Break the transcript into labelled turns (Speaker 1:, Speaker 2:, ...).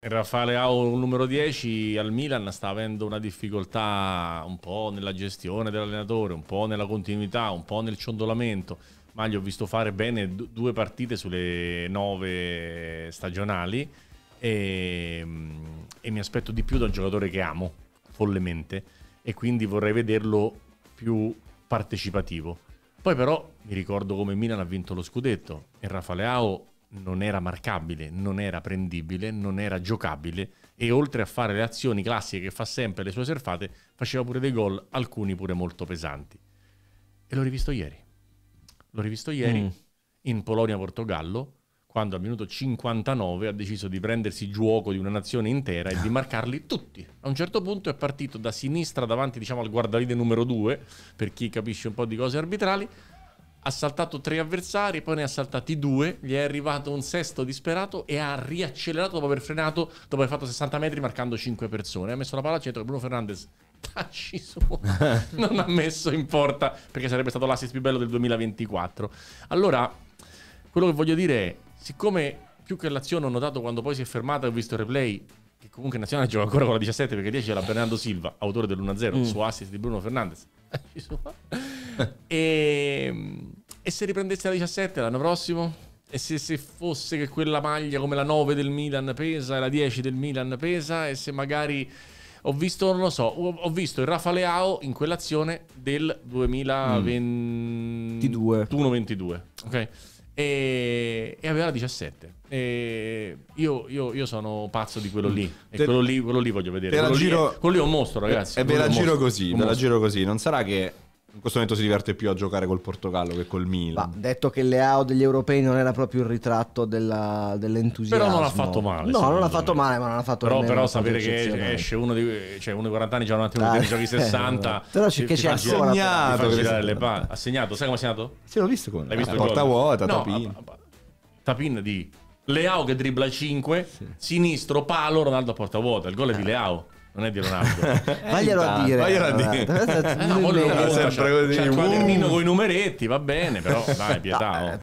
Speaker 1: Raffaele Ao, numero 10, al Milan sta avendo una difficoltà un po' nella gestione dell'allenatore, un po' nella continuità, un po' nel ciondolamento, ma gli ho visto fare bene due partite sulle nove stagionali e, mm, e mi aspetto di più da un giocatore che amo follemente e quindi vorrei vederlo più partecipativo. Poi però mi ricordo come Milan ha vinto lo scudetto e Raffaele Ao non era marcabile, non era prendibile, non era giocabile e oltre a fare le azioni classiche che fa sempre le sue serfate, faceva pure dei gol, alcuni pure molto pesanti. E l'ho rivisto ieri. L'ho rivisto ieri mm. in Polonia-Portogallo, quando al minuto 59 ha deciso di prendersi gioco di una nazione intera e di ah. marcarli tutti. A un certo punto è partito da sinistra davanti diciamo, al guardavide numero 2, per chi capisce un po' di cose arbitrali, ha saltato tre avversari, poi ne ha saltati due, gli è arrivato un sesto disperato e ha riaccelerato dopo aver frenato, dopo aver fatto 60 metri marcando cinque persone. Ha messo la palla al centro, Bruno Fernandez tacci suo, non ha messo in porta perché sarebbe stato l'assist più bello del 2024. Allora, quello che voglio dire è, siccome più che l'azione ho notato quando poi si è fermata e ho visto il replay, che comunque Nazionale gioca ancora con la 17 perché 10 era Bernardo Silva, autore dell'1-0, mm. su assist di Bruno Fernandez. e ehm, e se riprendesse la 17 l'anno prossimo? E se, se, fosse che quella maglia come la 9 del Milan pesa e la 10 del Milan pesa? E se magari... Ho visto, non lo so, ho visto il Rafa Leao in quell'azione del 2021-22. Mm. Ok? E, e, aveva la 17. Io, io, io, sono pazzo di quello lì. E quello, lì, quello lì voglio vedere. Quello, giro, lì è, quello, lì è, un mostro, ragazzi. E ve ve la giro così. Non sarà che in questo momento si diverte più a giocare col Portogallo che col Milan. Ma detto che Leao degli europei non era proprio il ritratto della, dell'entusiasmo. Però non ha fatto male. No, non ha fatto male, ma non ha fatto Però, però sapere che esce uno di, cioè uno di 40 anni, già un attimo ah, giochi 60. Eh, eh. Però ci, che c'è ancora. Segnato, ha segnato, sai come ha segnato? Sì, l'ho visto con L'hai visto eh, porta vuota, no, tapin. tapin di Leao che dribbla 5, sì. sinistro, palo, Ronaldo a porta vuota. Il gol è di eh. Leao non è di Ronaldo. Eh, vaglielo a dire. Vaglielo a dire. Eh, no, no, cioè, sempre così. Cioè, un uh. quadernino con i numeretti, va bene, però dai, pietà. Oh.